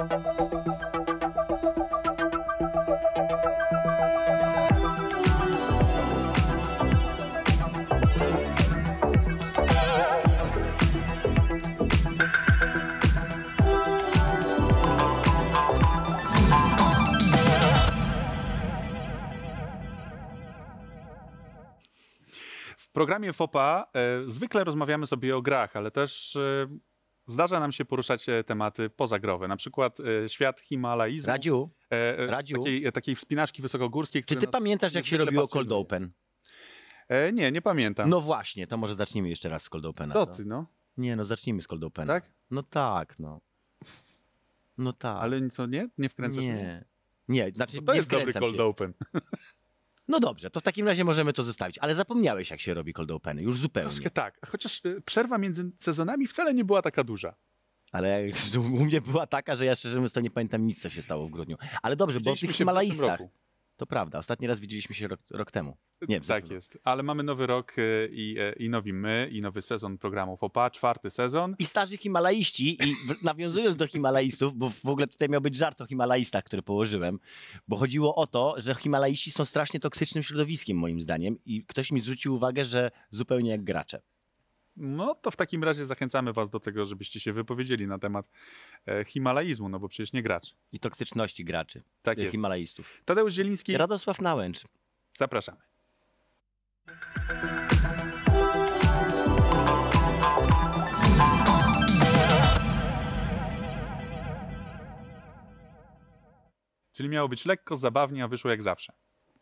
W programie FOPA e, zwykle rozmawiamy sobie o grach, ale też e, zdarza nam się poruszać e, tematy pozagrowe, na przykład e, świat Himalajizmu. Radziu, e, e Radziu. Takiej, takiej wspinaczki wysokogórskiej. Czy ty pamiętasz, jak się robiło pasuje. Cold Open? E, nie, nie pamiętam. No właśnie, to może zacznijmy jeszcze raz z Cold Opena. Co ty, no? Nie, no zacznijmy z Cold Opena. Tak? No tak, no. No tak. Ale co, nie? Nie wkręcasz nie. mnie? Nie, znaczy no to nie jest dobry Cold Open. No dobrze, to w takim razie możemy to zostawić. Ale zapomniałeś, jak się robi cold openy, już zupełnie. Troszkę tak, chociaż y, przerwa między sezonami wcale nie była taka duża. Ale u mnie była taka, że ja szczerze mówiąc to nie pamiętam nic, co się stało w grudniu. Ale dobrze, bo o tych Himalajistach... To prawda. Ostatni raz widzieliśmy się rok, rok temu. Nie, tak jest. Ale mamy nowy rok y, i, e, i nowi my, i nowy sezon programów OPA, czwarty sezon. I starzy himalaiści, i w, nawiązując do himalaistów, bo w ogóle tutaj miał być żart o himalaistach, który położyłem, bo chodziło o to, że himalaiści są strasznie toksycznym środowiskiem moim zdaniem i ktoś mi zwrócił uwagę, że zupełnie jak gracze. No to w takim razie zachęcamy was do tego, żebyście się wypowiedzieli na temat e, himalaizmu, no bo przecież nie gracz. I toksyczności graczy. Tak e, jest. Himalaistów. Tadeusz Zieliński. Radosław Nałęcz. Zapraszamy. Czyli miało być lekko, zabawnie, a wyszło jak zawsze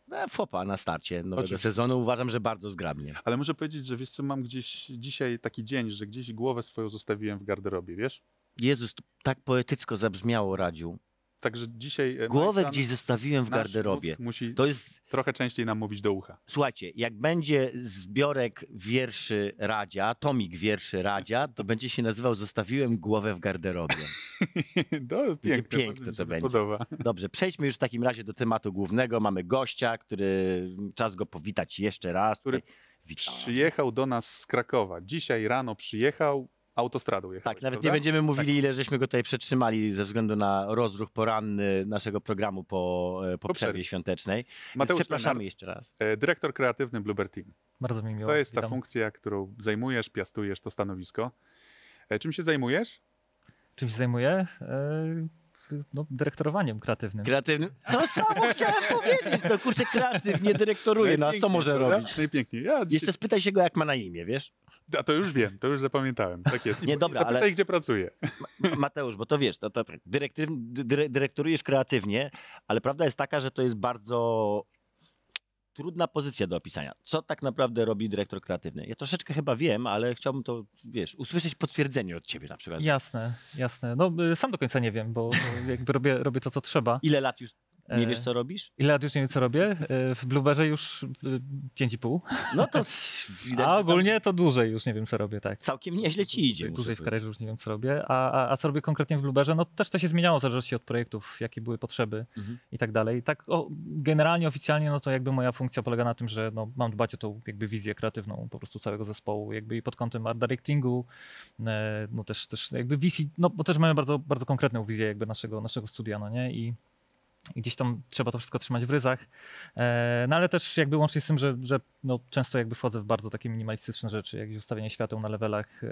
no, fopa na starcie nowego Oczywiście. sezonu. Uważam, że bardzo zgrabnie. Ale muszę powiedzieć, że wiesz co, mam gdzieś dzisiaj taki dzień, że gdzieś głowę swoją zostawiłem w garderobie, wiesz? Jezus, tak poetycko zabrzmiało, Radziu. Także dzisiaj. E, głowę gdzieś zostawiłem w garderobie. Musi to jest trochę częściej nam mówić do ucha. Słuchajcie, jak będzie zbiorek wierszy Radzia, tomik wierszy Radzia, to będzie się nazywał Zostawiłem głowę w garderobie. to piękne, piękne to będzie. Podoba. Dobrze, przejdźmy już w takim razie do tematu głównego. Mamy gościa, który czas go powitać jeszcze raz. Który Witam. przyjechał do nas z Krakowa. Dzisiaj rano przyjechał autostradą jechać. Tak, nawet prawda? nie będziemy mówili, tak. ile żeśmy go tutaj przetrzymali ze względu na rozruch poranny naszego programu po, e, po, przerwie świątecznej. Mateusz Przepraszamy jeszcze raz. E, dyrektor kreatywny Bluebird Team. Bardzo mi miło. To jest ta witam. funkcja, którą zajmujesz, piastujesz to stanowisko. E, czym się zajmujesz? Czym się zajmuję? no, dyrektorowaniem kreatywnym. Kreatywnym? To samo chciałem powiedzieć. No kurczę, kreatywnie dyrektoruje, no a co może robić? Najpiękniej. Ja dzisiaj... Jeszcze spytaj się go, jak ma na imię, wiesz? A to już wiem, to już zapamiętałem. Tak jest. I nie, dobra, zapytaj, ale... gdzie pracuję. Mateusz, bo to wiesz, to, to, tak, dyrektyw, dyre, dyrektorujesz kreatywnie, ale prawda jest taka, że to jest bardzo trudna pozycja do opisania. Co tak naprawdę robi dyrektor kreatywny? Ja troszeczkę chyba wiem, ale chciałbym to, wiesz, usłyszeć potwierdzenie od ciebie na przykład. Jasne, jasne. No y, sam do końca nie wiem, bo jakby robię, robię to, co trzeba. Ile lat już E. Nie wiesz, co robisz? Ile lat już nie wiem, co robię? E, w Blueberze już 5,5. E, no to widać. A ogólnie to dłużej już nie wiem, co robię, tak. Całkiem nieźle ci idzie. Dłużej w karierze już nie wiem, co robię. A, a, a co robię konkretnie w Blueberze? No też to się zmieniało w zależności od projektów, jakie były potrzeby mhm. i tak dalej. Tak o, generalnie, oficjalnie, no to jakby moja funkcja polega na tym, że no, mam dbać o tą jakby wizję kreatywną po prostu całego zespołu, jakby i pod kątem art directingu, no też, też jakby wizji, no bo też mamy bardzo, bardzo konkretną wizję jakby naszego, naszego studia, no nie? I gdzieś tam trzeba to wszystko trzymać w ryzach. E, no ale też jakby łącznie z tym, że, że no, często jakby wchodzę w bardzo takie minimalistyczne rzeczy, jakieś ustawienie świateł na levelach, e,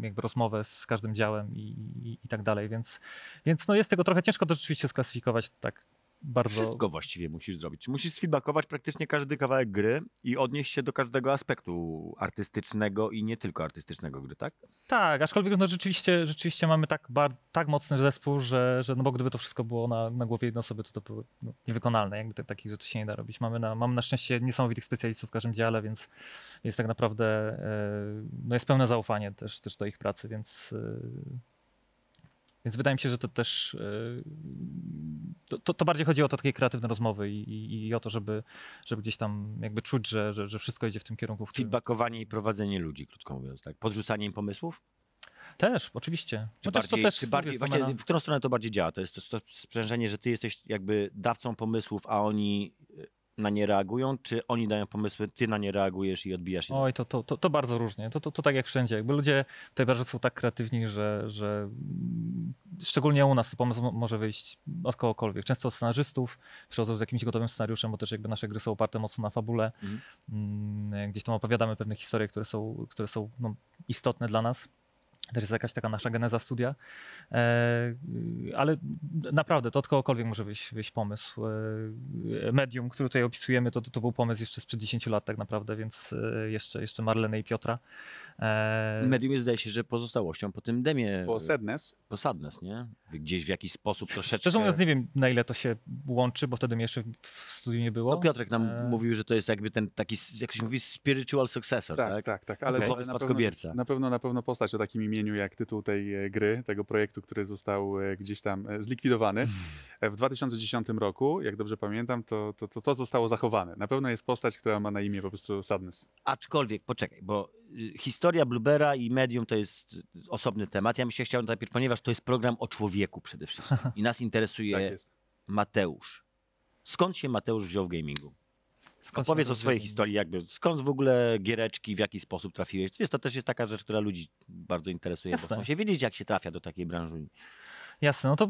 jakby rozmowę z każdym działem i, i, i tak dalej, więc, więc no, jest tego trochę ciężko to rzeczywiście sklasyfikować tak bardzo... Wszystko właściwie musisz zrobić. Musisz sfeedbackować praktycznie każdy kawałek gry i odnieść się do każdego aspektu artystycznego i nie tylko artystycznego gry, tak? Tak, aczkolwiek no, rzeczywiście, rzeczywiście mamy tak, bar, tak mocny zespół, że, że no bo gdyby to wszystko było na, na głowie jednej osoby, to to było no, niewykonalne. Jakby te, takich rzeczy się nie da robić. Mamy na, mamy na szczęście niesamowitych specjalistów w każdym dziale, więc jest tak naprawdę, yy, no jest pełne zaufanie też, też do ich pracy, więc... Yy więc wydaje mi się, że to też. E, to, to, bardziej chodzi o to takie kreatywne rozmowy i, i, i, o to, żeby, żeby gdzieś tam jakby czuć, że, że, że wszystko idzie w tym kierunku. W Feedbackowanie i prowadzenie ludzi, krótko mówiąc, tak? Podrzucanie im pomysłów? Też, oczywiście. Czy Chociaż no bardziej, to też czy bardziej właśnie w którą stronę to bardziej działa? To jest to, to sprzężenie, że ty jesteś jakby dawcą pomysłów, a oni na nie reagują, czy oni dają pomysły, ty na nie reagujesz i odbijasz się? Oj, to, to, to, to bardzo różnie. To, to, to tak jak wszędzie. Jakby ludzie tutaj bardzo są tak kreatywni, że, że szczególnie u nas pomysł może wyjść od kogokolwiek. Często od scenarzystów, przychodzą z jakimś gotowym scenariuszem, bo też jakby nasze gry są oparte mocno na fabule. Mhm. Mm, gdzieś tam opowiadamy pewne historie, które są, które są no, istotne dla nas. To jest jakaś taka nasza geneza studia, e, ale naprawdę to od kogokolwiek może wyjść, wyjść pomysł. E, medium, które tutaj opisujemy, to, to był pomysł jeszcze sprzed 10 lat tak naprawdę, więc e, jeszcze, jeszcze Marleny i Piotra. Medium jest, zdaje się, że pozostałością po tym demie. Po Sadness. Po Sadness, nie? Gdzieś w jakiś sposób troszeczkę. Szczerze mówiąc nie wiem na ile to się łączy, bo wtedy mnie jeszcze w studiu nie było. To no, Piotrek nam e... mówił, że to jest jakby ten taki, jak się mówi, spiritual successor, tak? Tak, tak, tak ale okay. na, pewno, na pewno, na pewno postać o takim imieniu jak tytuł tej e, gry, tego projektu, który został e, gdzieś tam e, zlikwidowany. W 2010 roku, jak dobrze pamiętam, to to, to, to zostało zachowane. Na pewno jest postać, która ma na imię po prostu Sadness. Aczkolwiek, poczekaj, bo y, historia Bluebera i medium to jest y, osobny temat. Ja bym się chciał najpierw, ponieważ to jest program o człowieku przede wszystkim i nas interesuje tak Mateusz. Skąd się Mateusz wziął w gamingu? Skąd Opowiedz o swojej historii, jakby skąd w ogóle giereczki, w jaki sposób trafiłeś. Wiesz, to też jest taka rzecz, która ludzi bardzo interesuje, Jasne. bo chcą się wiedzieć, jak się trafia do takiej branży. Jasne, no to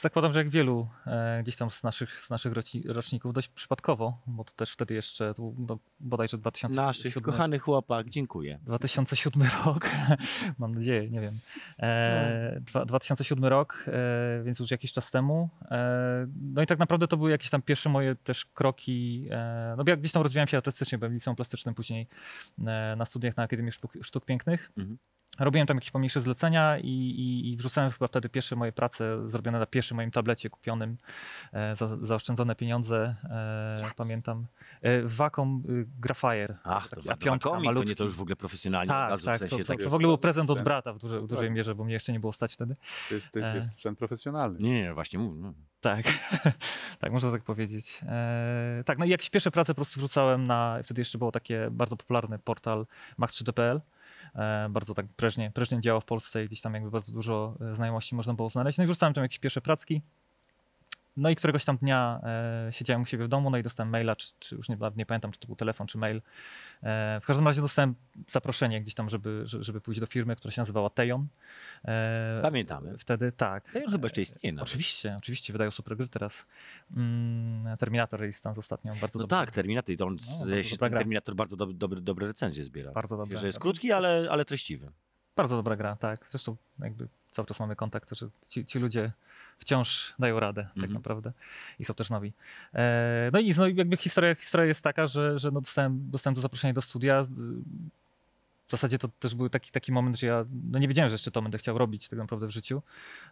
zakładam, że jak wielu e, gdzieś tam z naszych, z naszych roci, roczników, dość przypadkowo, bo to też wtedy jeszcze, tu, no, bodajże 2007... Naszych, kochany chłopak, dziękuję. 2007 rok, mam nadzieję, nie wiem. E, no. dwa, 2007 rok, e, więc już jakiś czas temu. E, no i tak naprawdę to były jakieś tam pierwsze moje też kroki, e, no bo ja gdzieś tam rozwijałem się artystycznie, byłem liceum plastycznym później e, na studiach na Akademii Sztuk, Sztuk Pięknych. Mhm. Robiłem tam jakieś pomniejsze zlecenia i, i, i, wrzucałem chyba wtedy pierwsze moje prace zrobione na pierwszym moim tablecie kupionym e, za, zaoszczędzone pieniądze, e, pamiętam. E, Wacom y, Grafire. Ach, to, piątka, to nie to już w ogóle profesjonalnie. Tak, tak, w sensie to, to, to, w ogóle był prezent od brata w, w dużej tak. mierze, bo mnie jeszcze nie było stać wtedy. To jest, to jest, jest e. sprzęt profesjonalny. Nie, nie właśnie mówię. No. Tak, tak, można tak powiedzieć. E, tak, no i jakieś pierwsze prace po prostu wrzucałem na, wtedy jeszcze było takie bardzo popularny portal max3d.pl E, bardzo tak prężnie, prężnie działa w Polsce i gdzieś tam jakby bardzo dużo e, znajomości można było znaleźć. No i wrzucałem tam jakieś pierwsze pracki, no i któregoś tam dnia e, siedziałem u siebie w domu, no i dostałem maila, czy, czy już nie, nie, pamiętam, czy to był telefon, czy mail. E, w każdym razie dostałem zaproszenie gdzieś tam, żeby, żeby pójść do firmy, która się nazywała Tejon. E, Pamiętamy. Wtedy tak. Tejon chyba jeszcze istnieje. Nawet. Oczywiście, oczywiście, wydają super gry teraz. Mm, Terminator Resistance ostatnio, bardzo No dobry. tak, Terminator, to on, no, Terminator bardzo do, dobry, dobre recenzje zbiera. Bardzo dobre. Że jest krótki, ale, ale treściwy. Bardzo dobra gra, tak. Zresztą jakby cały czas mamy kontakt, że ci, ci ludzie wciąż dają radę, tak mhm. naprawdę. I są też nowi. E, no i jakby historia, historia jest taka, że, że no dostałem, dostałem to zaproszenie do studia w zasadzie to też był taki, taki moment, że ja no nie wiedziałem, że jeszcze to będę chciał robić tak naprawdę w życiu.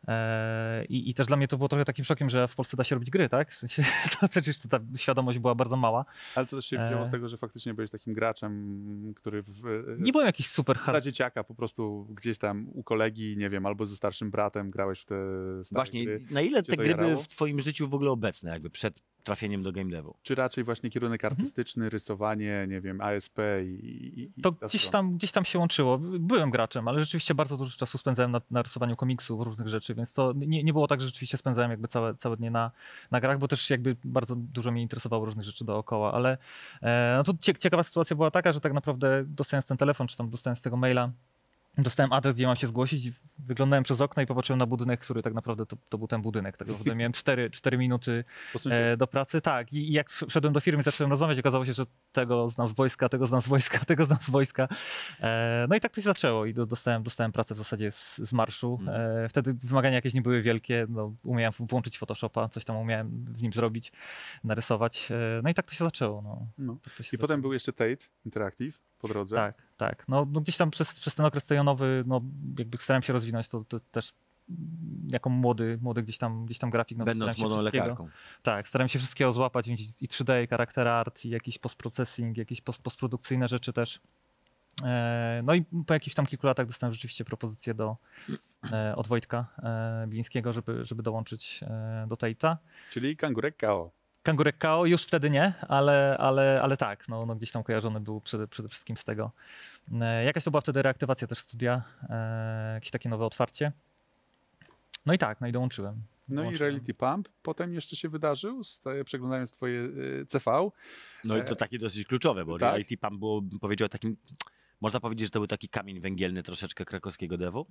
Eee, i, I też dla mnie to było trochę takim szokiem, że w Polsce da się robić gry, tak? W sensie, to też ta świadomość była bardzo mała. Ale to też się wzięło eee. z e, tego, że faktycznie byłeś takim graczem, który... W, e, nie byłem jakiś super hard. Dla dzieciaka po prostu gdzieś tam u kolegi, nie wiem, albo ze starszym bratem grałeś w te stare Właśnie, gry. na ile te gry były w twoim życiu w ogóle obecne, jakby przed trafieniem do game devu. Czy raczej właśnie kierunek artystyczny, mhm. rysowanie, nie wiem, ASP i... i to gdzieś tam, gdzieś tam się łączyło. Byłem graczem, ale rzeczywiście bardzo dużo czasu spędzałem na, na rysowaniu komiksów, różnych rzeczy, więc to nie, nie było tak, że rzeczywiście spędzałem jakby całe, całe dnie na, na grach, bo też jakby bardzo dużo mnie interesowało różnych rzeczy dookoła, ale e, no to ciekawa sytuacja była taka, że tak naprawdę dostając ten telefon, czy tam dostając tego maila, dostałem adres, gdzie mam się zgłosić, wyglądałem przez okno i popatrzyłem na budynek, który tak naprawdę to, to był ten budynek. Tak naprawdę miałem 4, 4 minuty e, do pracy. Tak, i, i jak wszedłem do firmy, zacząłem rozmawiać, okazało się, że tego znam z wojska, tego znam z wojska, tego znam z wojska. E, no i tak to się zaczęło i do, dostałem, dostałem pracę w zasadzie z, z marszu. Mhm. E, wtedy wymagania jakieś nie były wielkie, no, umiałem włączyć Photoshopa, coś tam umiałem w nim zrobić, narysować. E, no i tak to się zaczęło. No. no. Tak się I zaczęło. potem był jeszcze Tate Interactive po drodze. Tak. Tak, no, no, gdzieś tam przez, przez ten okres tejonowy, no jakby starałem się rozwinąć, to, to też jako młody, młody gdzieś tam, gdzieś tam grafik. No, Będąc młodą lekarką. Tak, staram się wszystkiego złapać, i, 3D, i charakter art, i jakiś postprocessing, jakieś post, postprodukcyjne rzeczy też. E, no i po jakichś tam kilku latach dostałem rzeczywiście propozycję do, e, od Wojtka e, żeby, żeby dołączyć e, do Taita. Czyli kangurek KO. Kangurek Kao już wtedy nie, ale, ale, ale tak, no, no gdzieś tam kojarzony był przede, przede wszystkim z tego. E, jakaś to była wtedy reaktywacja też studia, e, jakieś takie nowe otwarcie. No i tak, no i dołączyłem. No i Reality Pump potem jeszcze się wydarzył, przeglądając twoje e, CV. No i to takie dosyć kluczowe, bo tak. Reality Pump było, powiedział takim, można powiedzieć, że to był taki kamień węgielny troszeczkę krakowskiego devu?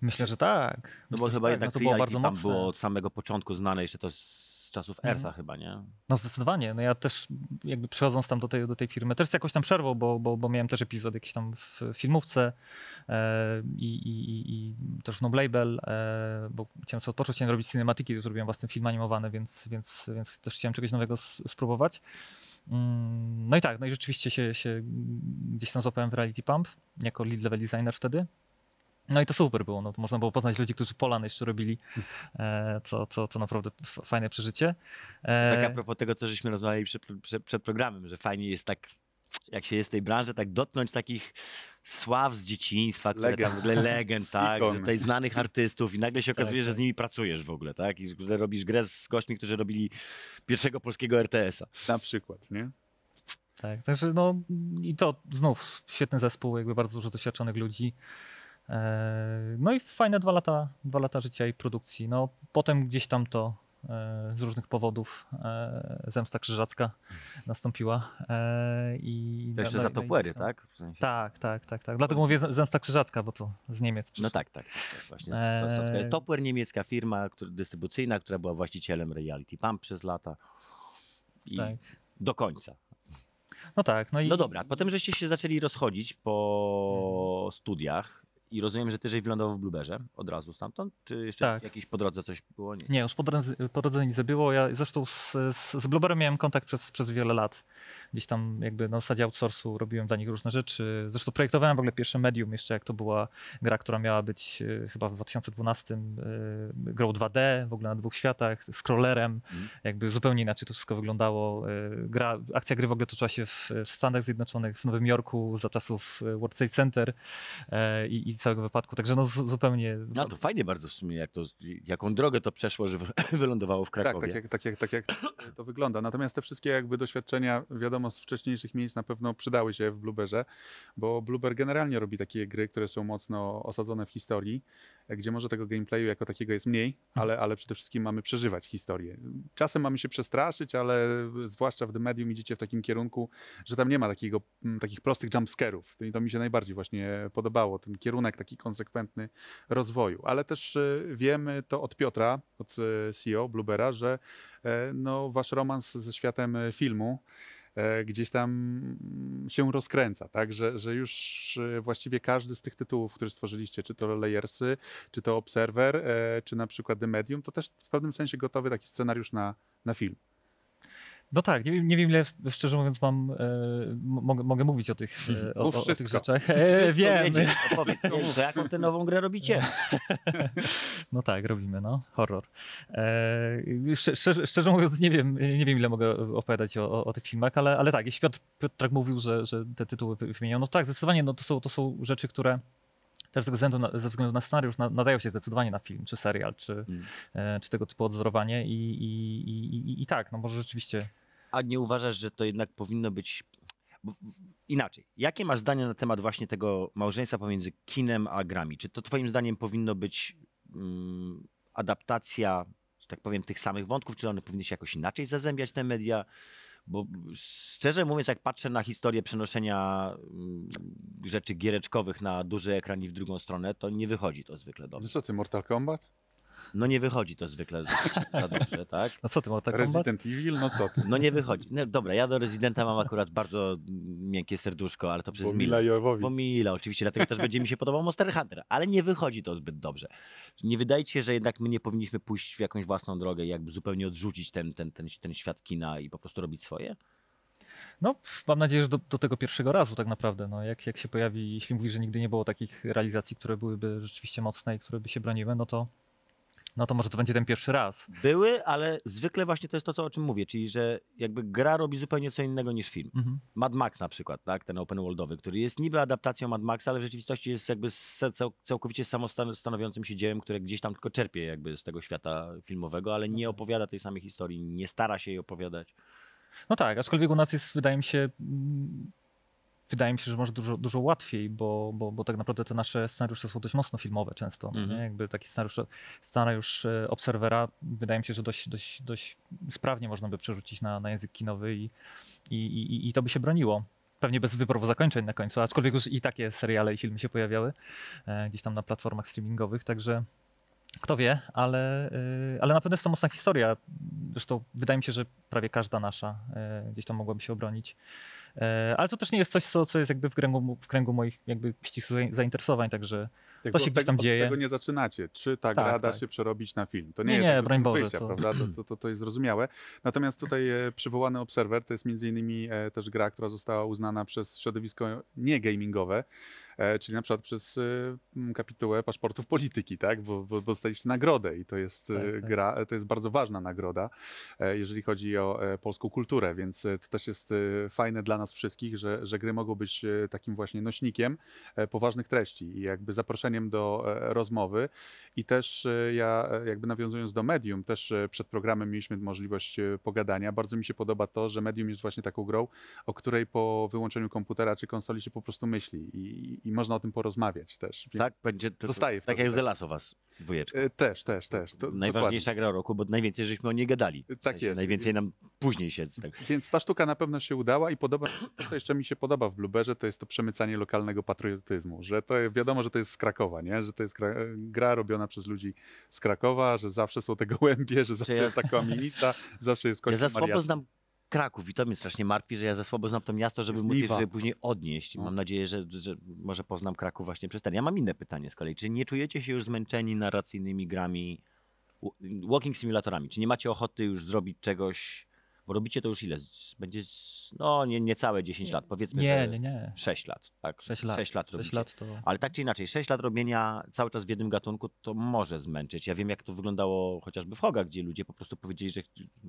Myślę, że tak. No Myślę, bo chyba tak. jednak no to było Reality Pump mocne. było od samego początku znane, jeszcze to z czasów Ertha mhm. chyba, nie? No zdecydowanie. No ja też jakby przychodząc tam do tej, do tej firmy, też z jakąś tam przerwą, bo, bo, bo miałem też epizod jakiś tam w filmówce e, i, i, i, też w No Label, e, bo chciałem sobie odpocząć, chciałem robić cinematyki, już zrobiłem własny film animowany, więc, więc, więc też chciałem czegoś nowego spróbować. Mm, no i tak, no i rzeczywiście się, się gdzieś tam złapałem w Reality Pump jako lead level designer wtedy. No i to super było, no, to można było poznać ludzi, którzy Polan jeszcze robili, e, co, co, co naprawdę fajne przeżycie. E, tak a propos tego, co żeśmy rozmawiali przed, przed programem, że fajnie jest tak jak się jest w tej branży, tak dotknąć takich sław z dzieciństwa, które legend. tam, legend, tak, że tutaj znanych artystów i nagle się tak, okazuje, tak, że z nimi pracujesz w ogóle, tak, i robisz grę z gośćmi, którzy robili pierwszego polskiego RTS-a. Na przykład, nie? Tak, także no i to znów świetny zespół, jakby bardzo dużo doświadczonych ludzi, E, no i fajne dwa lata, dwa lata życia i produkcji. No, potem gdzieś tam to e, z różnych powodów e, zemsta krzyżacka nastąpiła. I to jeszcze no, za no no to tak? W sensie... Tak, tak, tak, tak. Dlatego mówię zemsta krzyżacka, bo to z Niemiec. No tak tak, tak, tak. Właśnie. E... niemiecka firma dystrybucyjna, która była właścicielem Reality Pump przez lata. I tak. do końca. No tak. No, i... no dobra, potem żeście się zaczęli rozchodzić po mhm. studiach i rozumiem, że ty żeś wylądował w Blueberze od razu stamtąd? Czy jeszcze tak. jakieś po drodze coś było? Nie, nie już po drodze, po drodze nic nie było. Ja zresztą z, z, z Blueberem miałem kontakt przez, przez wiele lat. Gdzieś tam jakby na zasadzie outsourcu robiłem dla nich różne rzeczy. Zresztą projektowałem w ogóle pierwsze medium jeszcze, jak to była gra, która miała być e, chyba w 2012 e, grą 2D, w ogóle na dwóch światach, z scrollerem. Mm. Jakby zupełnie inaczej to wszystko wyglądało. E, gra, akcja gry w ogóle toczyła się w, w Stanach Zjednoczonych, w Nowym Jorku za czasów World Trade Center i, i, całego wypadku. Także no zupełnie... No to fajnie bardzo w sumie, jak to, jaką drogę to przeszło, że wylądowało w Krakowie. Tak, tak jak, tak jak, tak jak to wygląda. Natomiast te wszystkie jakby doświadczenia, wiadomo, wiadomo, z wcześniejszych miejsc na pewno przydały się w Blueberze, bo Blueber generalnie robi takie gry, które są mocno osadzone w historii, gdzie może tego gameplayu jako takiego jest mniej, mhm. ale, ale przede wszystkim mamy przeżywać historię. Czasem mamy się przestraszyć, ale zwłaszcza w The Medium idziecie w takim kierunku, że tam nie ma takiego, mm, takich prostych jumpscarów. I to mi się najbardziej właśnie podobało, ten kierunek taki konsekwentny rozwoju. Ale też e, wiemy to od Piotra, od e, CEO Bluebera, że e, no, wasz romans ze światem filmu E, gdzieś tam mm, się rozkręca, tak? Że, że już e, właściwie każdy z tych tytułów, które stworzyliście, czy to Layersy, czy to Observer, e, czy na przykład The Medium, to też w pewnym sensie gotowy taki scenariusz na, na film. No tak, nie, nie wiem ile, szczerze mówiąc, mam, e, mogę, mogę, mówić o tych, e, o, o, o tych rzeczach. E, wiem. Opowiedz, jaką tę nową grę robicie? No tak, robimy, no. Horror. E, szczerze, szczerze, mówiąc, nie wiem, nie wiem ile mogę opowiadać o, o, o tych filmach, ale, ale tak, jeśli Piotr, Piotrek tak mówił, że, że te tytuły wymieniono. no tak, zdecydowanie no, to, są, to są rzeczy, które też ze względu na, ze względu na scenariusz na, nadają się zdecydowanie na film, czy serial, czy, mm. e, czy tego typu odzorowanie i, i, i, i, tak, no może rzeczywiście a nie uważasz, że to jednak powinno być inaczej. Jakie masz zdanie na temat właśnie tego małżeństwa pomiędzy kinem a grami? Czy to twoim zdaniem powinno być mm, adaptacja, że tak powiem, tych samych wątków, czy one powinny się jakoś inaczej zazębiać, te media? Bo szczerze mówiąc, jak patrzę na historię przenoszenia mm, rzeczy giereczkowych na duży ekran i w drugą stronę, to nie wychodzi to zwykle dobrze. No co ty, Mortal Kombat? No nie wychodzi to zwykle za dobrze, tak? No co ty, ma tak Resident Evil, no co ty? No nie wychodzi. No, dobra, ja do Residenta mam akurat bardzo miękkie serduszko, ale to przez Bo Mila. Jowowicz. Bo Mila, oczywiście, dlatego też będzie mi się podobał Monster Hunter, ale nie wychodzi to zbyt dobrze. Nie wydaje się, że jednak my nie powinniśmy pójść w jakąś własną drogę, jakby zupełnie odrzucić ten, ten, ten, ten świat kina i po prostu robić swoje? No, mam nadzieję, że do, do, tego pierwszego razu tak naprawdę. No, jak, jak się pojawi, jeśli mówisz, że nigdy nie było takich realizacji, które byłyby rzeczywiście mocne i które by się broniły, no to no to może to będzie ten pierwszy raz. Były, ale zwykle właśnie to jest to, co, o czym mówię, czyli że jakby gra robi zupełnie co innego niż film. Mhm. Mad Max na przykład, tak, ten open worldowy, który jest niby adaptacją Mad Maxa, ale w rzeczywistości jest jakby całkowicie samostanowiącym się dziełem, które gdzieś tam tylko czerpie jakby z tego świata filmowego, ale nie mhm. opowiada tej samej historii, nie stara się jej opowiadać. No tak, aczkolwiek u nas jest, wydaje mi się, mm, wydaje mi się, że może dużo, dużo łatwiej, bo, bo, bo tak naprawdę te nasze scenariusze są dość mocno filmowe często. Mm -hmm. Jakby taki scenariusz, scenariusz e, obserwera, wydaje mi się, że dość, dość, dość sprawnie można by przerzucić na, na język kinowy i, i, i, i to by się broniło pewnie bez wyborów zakończeń na końcu, aczkolwiek już i takie seriale i filmy się pojawiały e, gdzieś tam na platformach streamingowych, także kto wie, ale, y, ale na pewno jest to mocna historia. Zresztą wydaje mi się, że prawie każda nasza y, gdzieś tam mogłaby się obronić. E, ale to też nie jest coś, co, co jest jakby w kręgu, w kręgu moich jakby ścisłych zainteresowań, także tak, to się gdzieś tam od dzieje. tego nie zaczynacie. Czy ta tak, gra da tak. się przerobić na film? To nie, nie jest nie, broń Boże, wyjścia, to... prawda? To, to, to, to jest zrozumiałe. Natomiast tutaj e, przywołany Observer to jest między innymi e, też gra, która została uznana przez środowisko niegamingowe. E, czyli na przykład przez y, kapitułę paszportów polityki, tak? bo, bo dostaliście nagrodę i to jest y, tak, tak. gra, to jest bardzo ważna nagroda, e, jeżeli chodzi o e, polską kulturę, więc to też jest y, fajne dla nas wszystkich, że, że gry mogą być takim właśnie nośnikiem poważnych treści i jakby zaproszeniem do rozmowy i też ja jakby nawiązując do medium, też przed programem mieliśmy możliwość pogadania. Bardzo mi się podoba to, że medium jest właśnie taką grą, o której po wyłączeniu komputera czy konsoli się po prostu myśli i, i można o tym porozmawiać też. Tak, będzie. To, zostaje tak to, Tak jak z The dwójeczka. E, też, też, też. To, Najważniejsza dokładnie. gra roku, bo najwięcej żeśmy o niej gadali. E, tak w sensie, jest. Najwięcej więc, nam później się... Więc ta sztuka na pewno się udała i podoba, to, co jeszcze mi się podoba w Blueberze, to jest to przemycanie lokalnego patriotyzmu, że to wiadomo, że to jest z Krakowa, nie? Że to jest e, gra robiona przez ludzi z Krakowa, że zawsze są te gołębie, że zawsze ja... jest ta kamienica, zawsze jest kościół Ja za słabo znam Kraków i to mnie strasznie martwi, że ja za słabo znam to miasto, żeby móc je sobie później odnieść. No. Mam nadzieję, że, że może poznam Kraków właśnie przez ten. Ja mam inne pytanie z kolei. Czy nie czujecie się już zmęczeni narracyjnymi grami, walking simulatorami? Czy nie macie ochoty już zrobić czegoś bo robicie to już ile? Będzie, no nie, niecałe 10 nie, lat, powiedzmy, nie, że nie, nie. 6 lat. Tak? 6 lat. 6 lat, 6 lat to... Ale tak czy inaczej, 6 lat robienia cały czas w jednym gatunku to może zmęczyć. Ja wiem, jak to wyglądało chociażby w Hogach, gdzie ludzie po prostu powiedzieli, że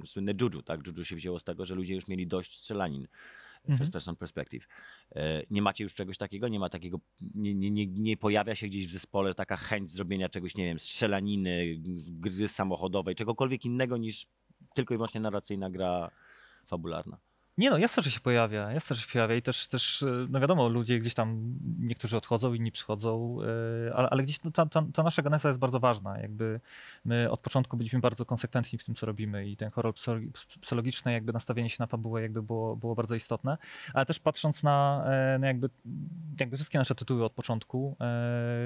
słynne juju, tak? Juju się wzięło z tego, że ludzie już mieli dość strzelanin. E, mhm. First person perspective. E, nie macie już czegoś takiego, nie ma takiego, nie, nie, nie pojawia się gdzieś w zespole taka chęć zrobienia czegoś, nie wiem, strzelaniny, gry samochodowej, czegokolwiek innego niż tylko i wyłącznie narracyjna gra fabularna. Nie no, jasne, że się pojawia, jasne, że się pojawia i też, też e, no wiadomo, ludzie gdzieś tam, niektórzy odchodzą, inni przychodzą, e, ale, ale gdzieś no, ta, ta, ta, nasza genesa jest bardzo ważna, jakby my od początku byliśmy bardzo konsekwentni w tym, co robimy i ten horror psychologiczny, jakby nastawienie się na fabułę jakby było, było bardzo istotne, ale też patrząc na, e, na jakby, jakby wszystkie nasze tytuły od początku,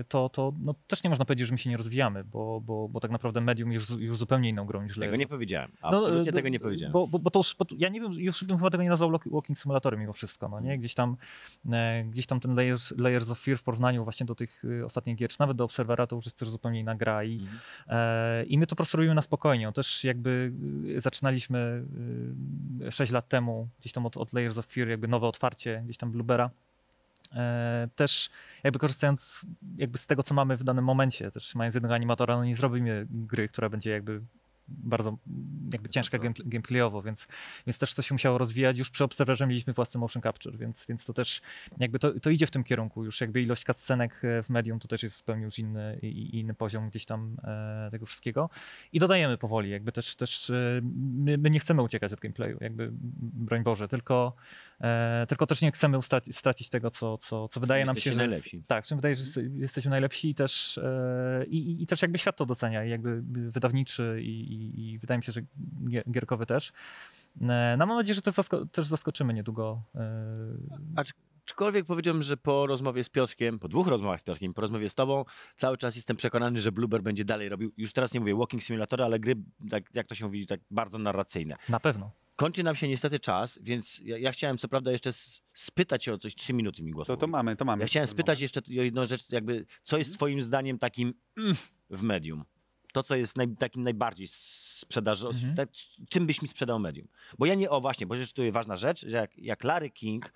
to, to no, też nie można powiedzieć, że my się nie rozwijamy, bo, bo, bo tak naprawdę medium już, już zupełnie inną grą niż no, Tego nie powiedziałem, absolutnie no, tego nie powiedziałem. Bo, bo, bo to już, bo, ja nie wiem, już bym chyba nie nazwał Walking Simulatorem mimo wszystko, no nie? Mm. Gdzieś tam, e, gdzieś tam ten layers, layers of Fear w porównaniu właśnie do tych y, ostatnich gier, czy nawet do Obserwera, to już jest też zupełnie inna gra i, mhm. e, i my to po prostu robimy na spokojnie. On no też jakby y, zaczynaliśmy 6 y, lat temu gdzieś tam od, od Layers of Fear, jakby nowe otwarcie gdzieś tam Bluebera e, też jakby korzystając jakby z tego, co mamy w danym momencie, też mając jednego animatora, no nie zrobimy gry, która będzie jakby bardzo jakby tak, ciężka tak. gameplayowo, więc, więc też to się musiało rozwijać. Już przy Obserwerze mieliśmy własny motion capture, więc, więc to też jakby to, to idzie w tym kierunku. Już jakby ilość cutscenek e, w medium to też jest zupełnie już inny, inny poziom gdzieś tam e, tego wszystkiego. I dodajemy powoli, jakby też, też e, my, my nie chcemy uciekać od gameplayu, jakby broń Boże, tylko, tylko też nie chcemy stracić tego, co, co, co wydaje nam się, że... Najlepsi. Tak, czym wydaje, że jesteśmy najlepsi i też, i, i, i też jakby świat to docenia, i jakby wydawniczy i, i i, wydaje mi się, że gierkowy też. E, no mam nadzieję, że to zasko też zaskoczymy niedługo. E, aczkolwiek powiedziałem, że po rozmowie z Piotrkiem, po dwóch rozmowach z Piotrkiem, po rozmowie z tobą, cały czas jestem przekonany, że Bluber będzie dalej robił, już teraz nie mówię walking simulator, ale gry, tak, jak to się mówi, tak bardzo narracyjne. Na pewno. Kończy nam się niestety czas, więc ja, ja chciałem co prawda jeszcze spytać cię o coś, trzy minuty mi głosu. To, to mamy, to mamy. Ja chciałem spytać moment. jeszcze o jedną rzecz, jakby, co jest mhm. twoim zdaniem takim mm, w medium? to, co jest naj, takim najbardziej sprzedaż, mhm. czym byś mi sprzedał medium. Bo ja nie, o właśnie, bo jest tutaj ważna rzecz, że jak, jak Larry King,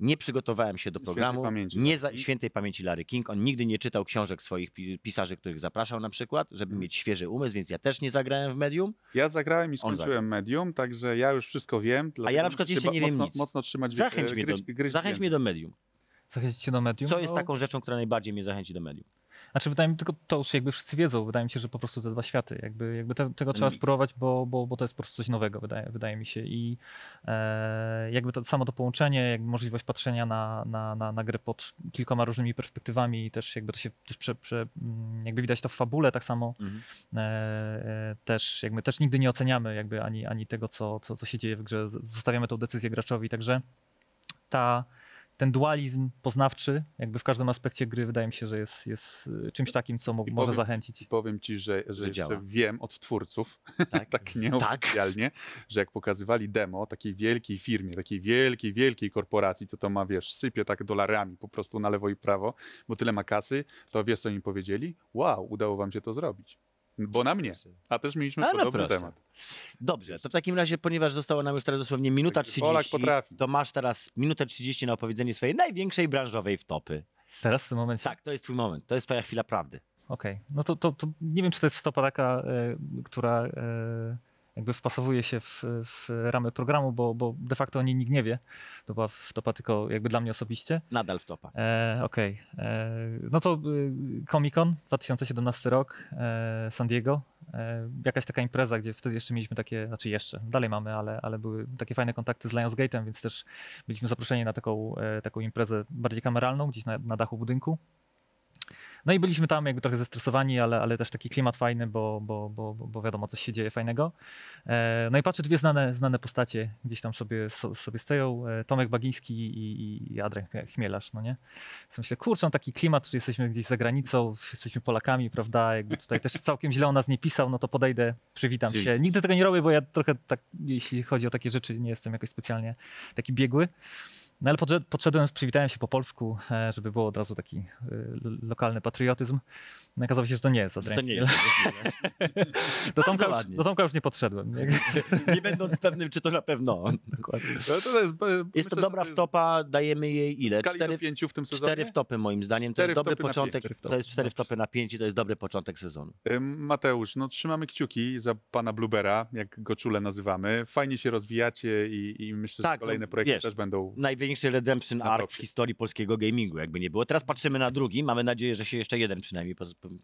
nie przygotowałem się do programu, świętej pamięci, nie tak? za, świętej pamięci Larry King, on nigdy nie czytał książek swoich pisarzy, których zapraszał na przykład, żeby mhm. mieć świeży umysł, więc ja też nie zagrałem w medium. Ja zagrałem i skończyłem medium, także ja już wszystko wiem. A ja na przykład jeszcze nie wiem mocno, nic. Mocno trzymać zachęć, gry, e, mnie, do, zachęć mnie do medium. Zachęć cię do medium? Co jest no. taką rzeczą, która najbardziej mnie zachęci do medium? Znaczy wydaje mi się, tylko to już jakby wszyscy wiedzą, wydaje mi się, że po prostu te dwa światy, jakby, jakby te, tego trzeba spróbować, bo, bo, bo to jest po prostu coś nowego, wydaje, wydaje mi się i e, jakby to samo to połączenie, jakby możliwość patrzenia na, na, na, na grę pod kilkoma różnymi perspektywami i też jakby to się też prze, prze, mm, jakby widać to w fabule tak samo mhm. e, też jakby też nigdy nie oceniamy jakby ani, ani tego, co, co, co się dzieje w grze, zostawiamy tą decyzję graczowi, także ta ten dualizm poznawczy, jakby w każdym aspekcie gry, wydaje mi się, że jest, jest y, czymś takim, co powiem, może zachęcić. I powiem ci, że, że, że jeszcze działa. wiem od twórców, tak, tak nieoficjalnie, tak. że jak pokazywali demo takiej wielkiej firmie, takiej wielkiej, wielkiej korporacji, co to ma, wiesz, sypie tak dolarami po prostu na lewo i prawo, bo tyle ma kasy, to wiesz, co im powiedzieli? Wow, udało wam się to zrobić. Bo na mnie. A też mieliśmy A, no podobny proszę. temat. Dobrze, to w takim razie, ponieważ została nam już teraz dosłownie minuta 30, Polak potrafi. to masz teraz minutę 30 na opowiedzenie swojej największej branżowej wtopy. Teraz w tym momencie? Tak, to jest twój moment, to jest twoja chwila prawdy. Okej, okay. no to, to, to, nie wiem, czy to jest stopa taka, y, która... Y jakby wpasowuje się w, w ramy programu, bo, bo de facto o niej nikt nie wie. To była wtopa tylko jakby dla mnie osobiście. Nadal wtopa. E, Okej. Okay. E, no to y, Comic-Con 2017 rok, e, San Diego. E, jakaś taka impreza, gdzie wtedy jeszcze mieliśmy takie, znaczy jeszcze, dalej mamy, ale, ale były takie fajne kontakty z Lionsgate'em, więc też byliśmy zaproszeni na taką, e, taką imprezę bardziej kameralną, gdzieś na, na dachu budynku. No i byliśmy tam jakby trochę zestresowani, ale, ale też taki klimat fajny, bo, bo, bo, bo wiadomo, coś się dzieje fajnego. E, no i patrzę, dwie znane, znane postacie gdzieś tam sobie, sobie stoją, e, Tomek Bagiński i, i Adrian Chmielarz, no nie? So myślę, kurczę, taki klimat, że jesteśmy gdzieś za granicą, jesteśmy Polakami, prawda, jakby tutaj też całkiem źle o nas nie pisał, no to podejdę, przywitam Dzień. się. Nigdy tego nie robię, bo ja trochę tak, jeśli chodzi o takie rzeczy, nie jestem jakoś specjalnie taki biegły. No ale podszedłem, przywitałem się po polsku, e, żeby było od razu taki e, lokalny patriotyzm. No okazało się, że to nie jest Adrian. To nie jest. do, Tomka już, do Tomka już nie podszedłem. Nie? nie będąc pewnym, czy to na pewno Dokładnie. No to jest, jest to dobra wtopa, dajemy jej ile? Cztery, w tym sezonie? Cztery wtopy moim zdaniem. To jest dobry początek. To jest cztery wtopy na pięć i to jest dobry początek sezonu. Mateusz, no trzymamy kciuki za pana Blubera, jak go czule nazywamy. Fajnie się rozwijacie i, i myślę, że tak, no kolejne projekty wiesz, też będą najwy- największy redemption na arc w historii polskiego gamingu, jakby nie było. Teraz patrzymy na drugi, mamy nadzieję, że się jeszcze jeden przynajmniej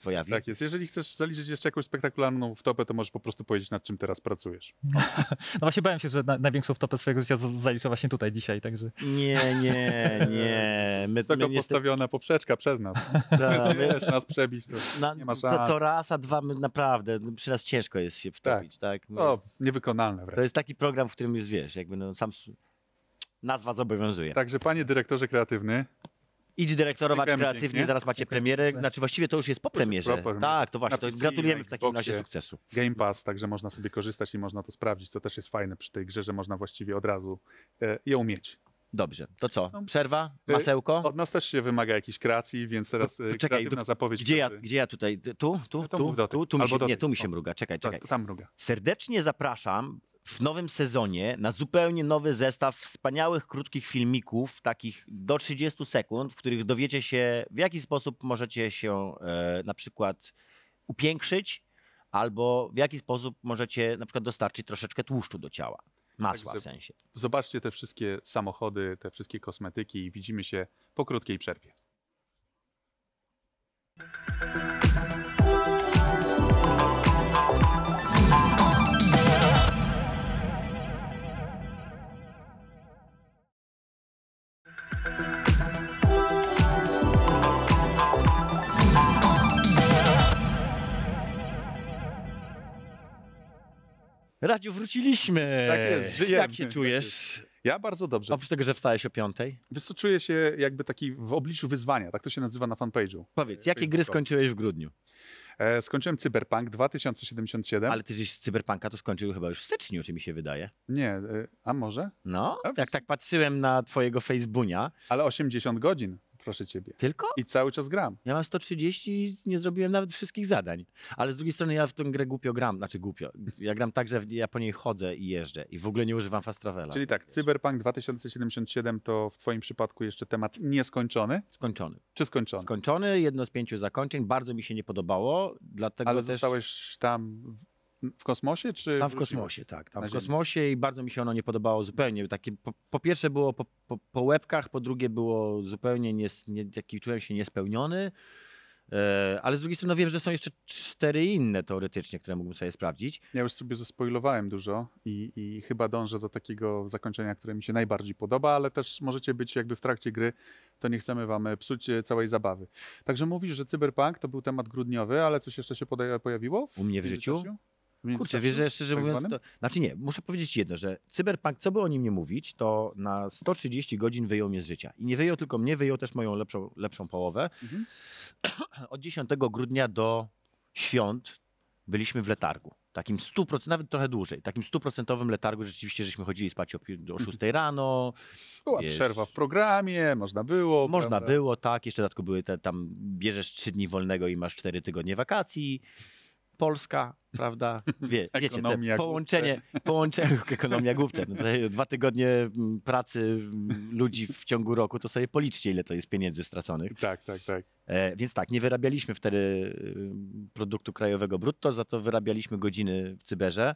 pojawi. Tak jest, jeżeli chcesz zaliczyć jeszcze jakąś spektakularną wtopę, to możesz po prostu powiedzieć, nad czym teraz pracujesz. No, no właśnie bałem się, że na, największą wtopę swojego życia zaliczę właśnie tutaj dzisiaj, także... Nie, nie, nie. My, Wysoko my postawiona niestety... poprzeczka przez nas. Ta, wiesz, nas przebić, to na, nie ma szans. To, to raz, a dwa my naprawdę, no, przy nas ciężko jest się wtopić, tak? tak? O, jest... niewykonalne wręcz. To jest taki program, w którym już wiesz, jakby no, sam Nazwa zobowiązuje. Także panie dyrektorze kreatywny, Idź dyrektorować Dziękujemy kreatywnie, pięknie. zaraz macie premierę. Znaczy właściwie to już jest po premierze. Jest tak, to właśnie. To gratulujemy w takim razie sukcesu. Game Pass, także można sobie korzystać i można to sprawdzić. To też jest fajne przy tej grze, że można właściwie od razu e, ją mieć. Dobrze, to co? No, Przerwa? E, Masełko? Od nas też się wymaga jakiejś kreacji, więc teraz e, czekaj, kreatywna zapowiedź. Gdzie ja, gdzie ja tutaj? Tu? Tu? Tu? Tu? tu, mi się, nie, tu mi się mruga. Czekaj, czekaj. Tam mruga. Serdecznie zapraszam w nowym sezonie na zupełnie nowy zestaw wspaniałych, krótkich filmików, takich do 30 sekund, w których dowiecie się, w jaki sposób możecie się e, na przykład upiększyć, albo w jaki sposób możecie na przykład dostarczyć troszeczkę tłuszczu do ciała. Masła w sensie. Zobaczcie te wszystkie samochody, te wszystkie kosmetyki i widzimy się po krótkiej przerwie. Radziu, wróciliśmy. Tak jest, żyjemy. Jak się tak czujesz? Ja bardzo dobrze. Oprócz tego, że wstałeś o piątej. Wiesz czuję się jakby taki w obliczu wyzwania, tak to się nazywa na fanpage'u. Powiedz, jakie gry skończyłeś w grudniu? E, skończyłem Cyberpunk 2077. Ale ty żeś z Cyberpunka to skończył chyba już w styczniu, czy mi się wydaje. Nie, e, a może? No, a, jak tak patrzyłem na twojego Facebooka. Ale 80 godzin. Proszę ciebie. Tylko? I cały czas gram. Ja mam 130 i nie zrobiłem nawet wszystkich zadań. Ale z drugiej strony ja w tę grę głupio gram, znaczy głupio. Ja gram tak, że ja po niej chodzę i jeżdżę i w ogóle nie używam fast travela. Czyli tak, Cyberpunk 2077 to w twoim przypadku jeszcze temat nieskończony? Skończony. Czy skończony? Skończony, jedno z pięciu zakończeń. Bardzo mi się nie podobało, dlatego Ale też... zostałeś tam w kosmosie? Czy tam w kosmosie, tak. Tam w ziemi. kosmosie i bardzo mi się ono nie podobało zupełnie. Takie, po, po pierwsze było po, po, po, łebkach, po drugie było zupełnie, nie, nie, taki czułem się niespełniony. E, ale z drugiej strony no wiem, że są jeszcze cztery inne teoretycznie, które mógłbym sobie sprawdzić. Ja już sobie zespoilowałem dużo i, i chyba dążę do takiego zakończenia, które mi się najbardziej podoba, ale też możecie być jakby w trakcie gry, to nie chcemy wam e, psuć e, całej zabawy. Także mówisz, że cyberpunk to był temat grudniowy, ale coś jeszcze się pojawiło? W U mnie w życiu? życiu? Kurczę, wiesz, że szczerze tak mówiąc, to, znaczy nie, muszę powiedzieć jedno, że Cyberpunk, co by o nim nie mówić, to na 130 godzin wyjął mnie z życia. I nie wyjął tylko mnie, wyjął też moją lepszą, lepszą połowę. Mhm. Od 10 grudnia do świąt byliśmy w letargu. Takim 100%, nawet trochę dłużej, takim stuprocentowym letargu rzeczywiście, żeśmy chodzili spać o, o 6 mhm. rano. Była wiesz, przerwa w programie, można było. Można prawda? było, tak. Jeszcze dodatkowo były te, tam, bierzesz 3 dni wolnego i masz 4 tygodnie wakacji. Polska, prawda, wie, wiecie, połączenie, połączenie, ekonomia głupcze, no dwa tygodnie mm, pracy mm, ludzi w ciągu roku, to sobie policzcie, ile to jest pieniędzy straconych. Tak, tak, tak. E, więc tak, nie wyrabialiśmy wtedy mm, produktu krajowego brutto, za to wyrabialiśmy godziny w cyberze.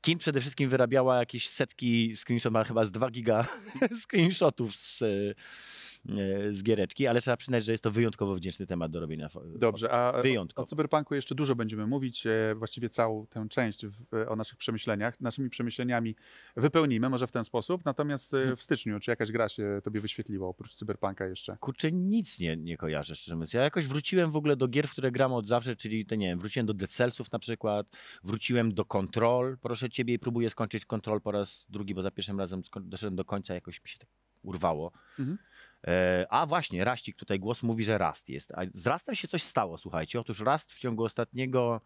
Kim przede wszystkim wyrabiała jakieś setki screenshotów, chyba z 2 giga screenshotów z E, z giereczki, ale trzeba przyznać, że jest to wyjątkowo wdzięczny temat do robienia. Dobrze, a o, cyberpunku jeszcze dużo będziemy mówić, e, właściwie całą tę część w, e, o naszych przemyśleniach. Naszymi przemyśleniami wypełnimy może w ten sposób, natomiast w styczniu, czy jakaś gra się tobie wyświetliła oprócz cyberpunka jeszcze? Kurczę, nic nie, nie kojarzę, szczerze mówiąc. Ja jakoś wróciłem w ogóle do gier, w które gram od zawsze, czyli, te, nie wiem, wróciłem do Decelsów na przykład, wróciłem do Control, proszę ciebie, i próbuję skończyć Control po raz drugi, bo za pierwszym razem doszedłem do końca, jakoś mi się tak urwało. Mhm. E, a właśnie, Raścik tutaj głos mówi, że Rast jest. A z Rastem się coś stało, słuchajcie. Otóż Rast w ciągu ostatniego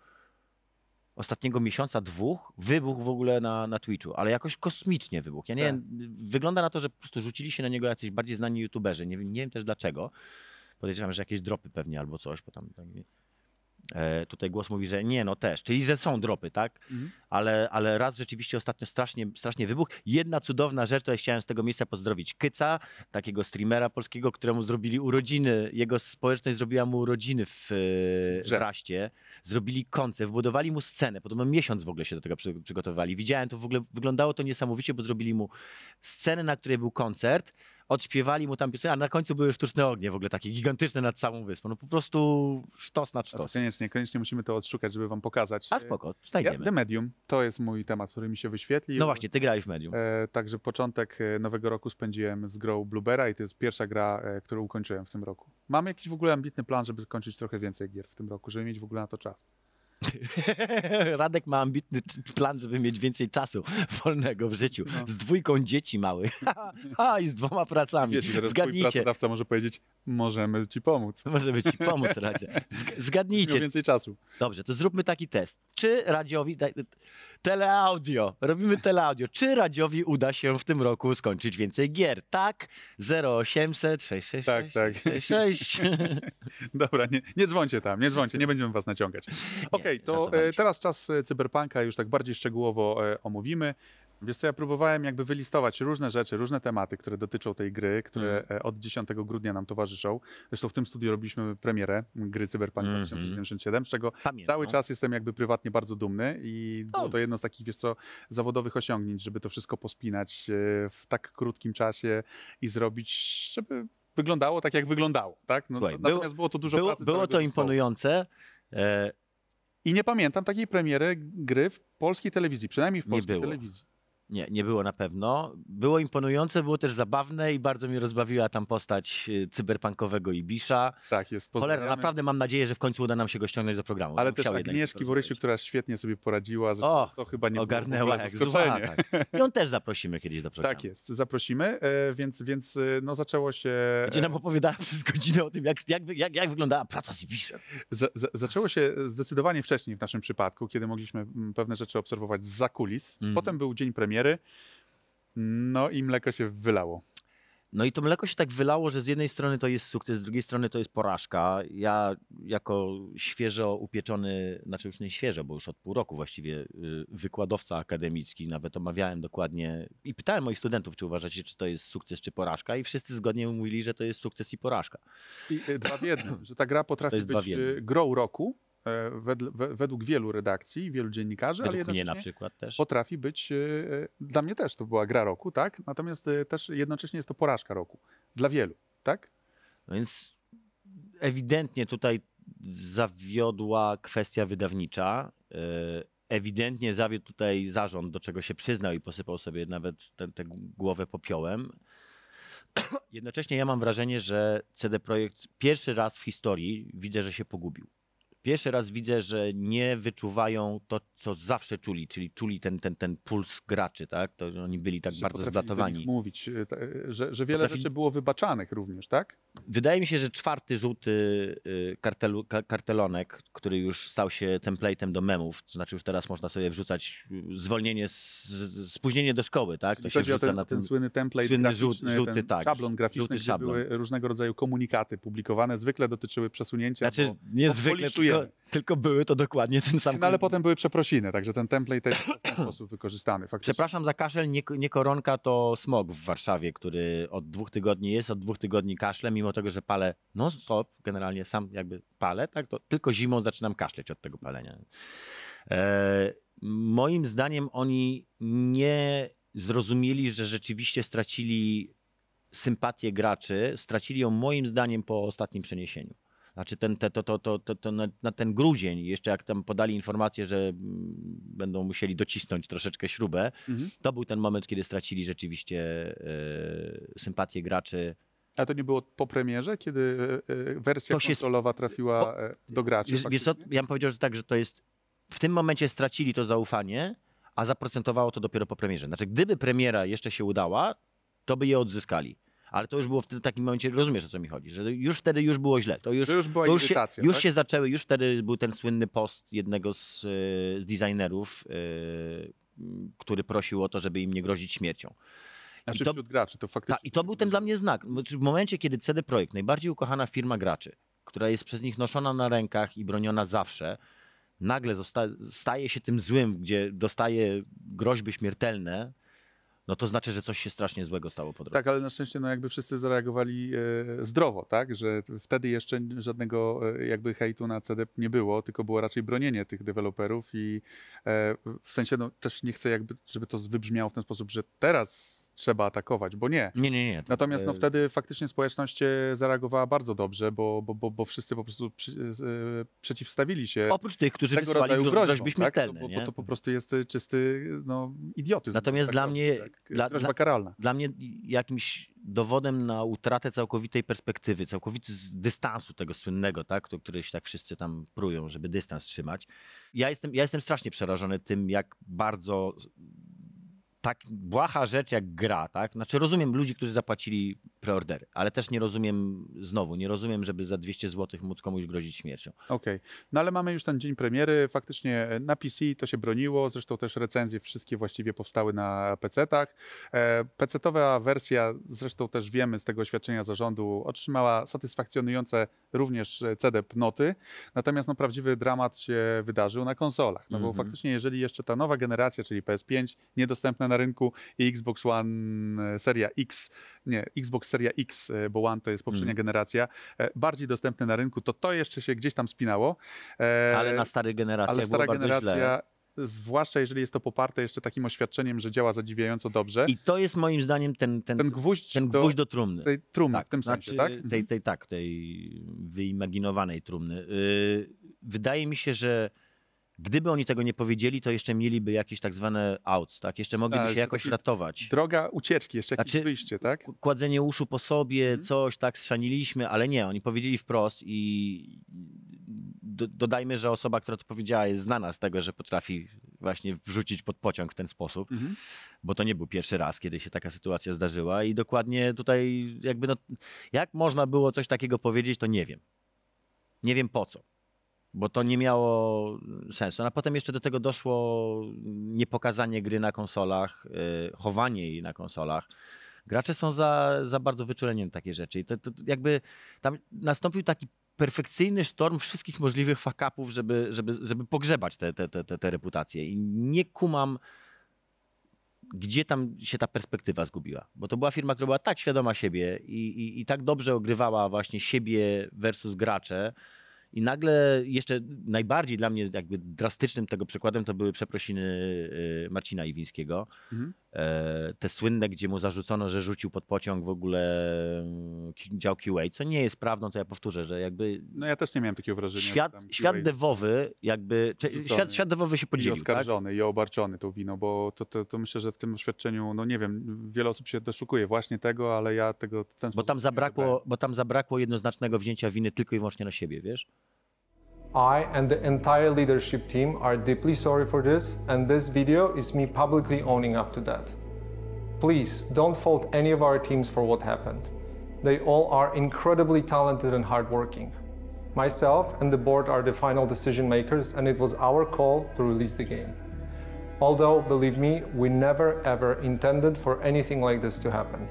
ostatniego miesiąca, dwóch, wybuchł w ogóle na, na Twitchu, ale jakoś kosmicznie wybuchł. Ja nie tak. wiem, wygląda na to, że po prostu rzucili się na niego jacyś bardziej znani youtuberzy. Nie, nie wiem też dlaczego. Podejrzewam, że jakieś dropy pewnie albo coś, bo tam... E, tutaj głos mówi, że nie, no też, czyli że są dropy, tak? Mhm. Ale, ale raz rzeczywiście ostatnio strasznie, strasznie wybuch. Jedna cudowna rzecz, to ja chciałem z tego miejsca pozdrowić Kyca, takiego streamera polskiego, któremu zrobili urodziny, jego społeczność zrobiła mu urodziny w, e, w Raście, zrobili koncert, wbudowali mu scenę, podobno miesiąc w ogóle się do tego przy, przygotowywali. Widziałem to, w ogóle wyglądało to niesamowicie, bo zrobili mu scenę, na której był koncert, odśpiewali mu tam piosenkę, a na końcu były sztuczne ognie w ogóle takie gigantyczne nad całą wyspą. No po prostu sztos na sztos. Koniecznie, koniecznie musimy to odszukać, żeby wam pokazać. A spoko, znajdziemy. Ja, The Medium, to jest mój temat, który mi się wyświetlił. No właśnie, ty grałeś w Medium. E, także początek e, nowego roku spędziłem z grą Bluebera i to jest pierwsza gra, e, którą ukończyłem w tym roku. Mam jakiś w ogóle ambitny plan, żeby skończyć trochę więcej gier w tym roku, żeby mieć w ogóle na to czas. Radek ma ambitny plan, żeby mieć więcej czasu wolnego w życiu. No. Z dwójką dzieci małych. A, i z dwoma pracami. Wiesz, teraz Zgadnijcie. Twój pracodawca może powiedzieć, możemy ci pomóc. Możemy ci pomóc, Radzie. Zgadnijcie. Miał więcej czasu. Dobrze, to zróbmy taki test. Czy Radziowi, Teleaudio. Robimy teleaudio. Czy Radziowi uda się w tym roku skończyć więcej gier? Tak? 0800 666 tak, 666. Tak. Dobra, nie, nie dzwońcie tam, nie dzwońcie, nie będziemy was naciągać. Okej, okay, to e, teraz czas e, cyberpunka już tak bardziej szczegółowo e, omówimy. Wiesz co, ja próbowałem jakby wylistować różne rzeczy, różne tematy, które dotyczą tej gry, które mm. od 10 grudnia nam towarzyszą. Zresztą w tym studiu robiliśmy premierę gry Cyberpunk mm -hmm. 2077, z czego Pamiętam. cały czas jestem jakby prywatnie bardzo dumny i było to jedno z takich, wiesz co, zawodowych osiągnięć, żeby to wszystko pospinać e, w tak krótkim czasie i zrobić, żeby wyglądało tak, jak wyglądało, tak? No, Słuchaj, natomiast było, było to dużo było, pracy. Było to imponujące. E... I nie pamiętam takiej premiery gry w polskiej telewizji, przynajmniej w polskiej telewizji. Nie, nie było na pewno. Było imponujące, było też zabawne i bardzo mi rozbawiła tam postać y, cyberpunkowego Ibisza. Tak, jest Cholera, naprawdę mam nadzieję, że w końcu uda nam się go ściągnąć do programu. Ale też Agnieszki Borysiu, która świetnie sobie poradziła. O, to chyba nie ogarnęła było jak zła, tak. I on też zaprosimy kiedyś do programu. Tak jest, zaprosimy, e, więc, więc e, no zaczęło się... Gdzie nam opowiadała przez godzinę o tym, jak, jak, jak, jak wyglądała praca z Ibiszem. Z, z, zaczęło się zdecydowanie wcześniej w naszym przypadku, kiedy mogliśmy mm, pewne rzeczy obserwować z za kulis. Mm. Potem był dzień premiery premiery. No i mleko się wylało. No i to mleko się tak wylało, że z jednej strony to jest sukces, z drugiej strony to jest porażka. Ja jako świeżo upieczony, znaczy już nie świeżo, bo już od pół roku właściwie y, wykładowca akademicki, nawet omawiałem dokładnie i pytałem moich studentów, czy uważacie, czy to jest sukces, czy porażka i wszyscy zgodnie mówili, że to jest sukces i porażka. I y, dwa w jednym, że ta gra potrafi być y, grą roku, E, według wielu redakcji, wielu dziennikarzy, według ale jednocześnie potrafi być, e, e, dla mnie też to była gra roku, tak? Natomiast też jednocześnie jest to porażka roku. Dla wielu, tak? No więc ewidentnie tutaj zawiodła kwestia wydawnicza. Ewidentnie zawiódł tutaj zarząd, do czego się przyznał i posypał sobie nawet tę głowę popiołem. Jednocześnie ja mam wrażenie, że CD Projekt pierwszy raz w historii widzę, że się pogubił. Pierwszy raz widzę, że nie wyczuwają to, co zawsze czuli, czyli czuli ten, ten, ten puls graczy, tak? To oni byli tak że bardzo tak zblatowani. mówić, e, e, że, że wiele rzeczy było wybaczanych również, tak? Wydaje mi się, że czwarty żółty y, kartelu, kartelonek, który już stał się templatem do memów, to znaczy już teraz można sobie wrzucać y, zwolnienie, z, spóźnienie do szkoły, tak? Czyli to się wrzuca ten, na ten, ten słynny template słynny żółty, tak, szablon graficzny, żółty szablon. były różnego rodzaju komunikaty publikowane, zwykle dotyczyły przesunięcia. Znaczy, bo, niezwykle tylko były to dokładnie ten sam. No ale potem były przeprosiny, także ten template też w ten sposób wykorzystany. Faktycznie. Przepraszam za kaszel, nie, nie, koronka to smog w Warszawie, który od dwóch tygodni jest, od dwóch tygodni kaszle, mimo tego, że palę no stop, generalnie sam jakby palę, tak, to tylko zimą zaczynam kaszleć od tego palenia. E, moim zdaniem oni nie zrozumieli, że rzeczywiście stracili sympatię graczy, stracili ją moim zdaniem po ostatnim przeniesieniu. Znaczy ten, te, to, to, to, to, to na, na, ten grudzień, jeszcze jak tam podali informację, że mm, będą musieli docisnąć troszeczkę śrubę, mhm. to był ten moment, kiedy stracili rzeczywiście e, sympatię graczy. A to nie było po premierze, kiedy e, e, wersja to konsolowa trafiła po, do graczy? Wiesz, wiesz, ja bym powiedział, że tak, że to jest... W tym momencie stracili to zaufanie, a zaprocentowało to dopiero po premierze. Znaczy, gdyby premiera jeszcze się udała, to by je odzyskali. Ale to już było w tym takim momencie, rozumiesz o co mi chodzi, że już wtedy już było źle. To już, to już była to już się, tak? już się zaczęły, już wtedy był ten słynny post jednego z e, designerów, e, który prosił o to, żeby im nie grozić śmiercią. I znaczy to, wśród graczy, to faktycznie. Ta, I to był ten dla mnie znak. W momencie, kiedy CD Projekt, najbardziej ukochana firma graczy, która jest przez nich noszona na rękach i broniona zawsze, nagle staje się tym złym, gdzie dostaje groźby śmiertelne, no to znaczy, że coś się strasznie złego stało po drodze. Tak, ale na szczęście no jakby wszyscy zareagowali e, zdrowo, tak, że wtedy jeszcze żadnego e, jakby hejtu na CDP nie było, tylko było raczej bronienie tych deweloperów i e, w sensie no, też nie chcę jakby, żeby to wybrzmiało w ten sposób, że teraz trzeba atakować, bo nie. Nie, nie, nie. Tak, Natomiast no, e, wtedy faktycznie społeczność e, zareagowała bardzo dobrze, bo, bo, bo, bo wszyscy po prostu przy, e, przeciwstawili się. Oprócz tych, którzy tego rodzaju groźbą, groźby śmiertelne. Tak? No, bo, bo, to po prostu jest czysty no, idiotyzm. Natomiast tak dla mnie. Tak? Dla, karalna. Dla mnie jakimś dowodem na utratę całkowitej perspektywy, całkowity dystansu tego słynnego, tak, który się tak wszyscy tam prują, żeby dystans trzymać. Ja jestem, ja jestem strasznie przerażony tym, jak bardzo tak błaha rzecz jak gra, tak? Znaczy rozumiem ludzi, którzy zapłacili preordery, ale też nie rozumiem, znowu, nie rozumiem, żeby za 200 zł móc komuś grozić śmiercią. Okej, okay. no ale mamy już ten dzień premiery, faktycznie e, na PC to się broniło, zresztą też recenzje wszystkie właściwie powstały na PC-tach. E, PC-towa wersja, zresztą też wiemy z tego oświadczenia zarządu, otrzymała satysfakcjonujące również e, CDP noty, natomiast no, prawdziwy dramat się wydarzył na konsolach, no bo mm -hmm. faktycznie jeżeli jeszcze ta nowa generacja, czyli PS5, niedostępna na rynku i Xbox One e, seria X, nie, Xbox seria X, e, bo One to jest poprzednia mm. generacja, e, bardziej dostępny na rynku, to to jeszcze się gdzieś tam spinało. Ale na starych generacjach ale stara było generacja, źle zwłaszcza jeżeli jest to poparte jeszcze takim oświadczeniem, że działa zadziwiająco dobrze. I to jest moim zdaniem ten, ten, ten, gwóźdź, ten gwóźdź do, do trumny. Tej trumny tak, w tym znaczy, sensie, tak? Tej, mhm. tej, tak, tej wyimaginowanej trumny. Yy, wydaje mi się, że Gdyby oni tego nie powiedzieli, to jeszcze mieliby jakieś tak zwane outs, tak? Jeszcze mogliby się jakoś ratować. Droga ucieczki, jeszcze jakieś znaczy, wyjście, tak? Kładzenie uszu po sobie, hmm. coś, tak, szaniliśmy, ale nie, oni powiedzieli wprost i do, dodajmy, że osoba, która to powiedziała, jest znana z tego, że potrafi właśnie wrzucić pod pociąg w ten sposób, mhm. bo to nie był pierwszy raz, kiedy się taka sytuacja zdarzyła i dokładnie tutaj jakby, no, jak można było coś takiego powiedzieć, to nie wiem. Nie wiem po co bo to nie miało y, sensu. No, a potem jeszcze do tego doszło niepokazanie gry na konsolach, y, chowanie jej na konsolach. Gracze są za, za bardzo wyczuleni na takie rzeczy. I to, to jakby tam nastąpił taki perfekcyjny sztorm wszystkich możliwych fakapów, żeby, żeby, żeby pogrzebać te, te, te, te reputacje. I nie kumam, gdzie tam się ta perspektywa zgubiła. Bo to była firma, która była tak świadoma siebie i, i, i tak dobrze ogrywała właśnie siebie versus gracze, i nagle jeszcze najbardziej dla mnie jakby drastycznym tego przykładem to były przeprosiny y, Marcina Iwińskiego, mhm. E, te słynne, gdzie mu zarzucono, że rzucił pod pociąg w ogóle mm, dział QA, co nie jest prawdą, to ja powtórzę, że jakby... No ja też nie miałem takiego wrażenia. Świat, świat dewowy jakby... świat, świat dewowy się podzielił, I tak? oskarżony tak? i obarczony tą winą, bo to, to, to, myślę, że w tym oświadczeniu, no nie wiem, wiele osób się doszukuje właśnie tego, ale ja tego... Ten bo tam zabrakło, bo tam zabrakło jednoznacznego wzięcia winy tylko i wyłącznie na siebie, wiesz? I and the entire leadership team are deeply sorry for this, and this video is me publicly owning up to that. Please don't fault any of our teams for what happened. They all are incredibly talented and hardworking. Myself and the board are the final decision makers, and it was our call to release the game. Although, believe me, we never ever intended for anything like this to happen.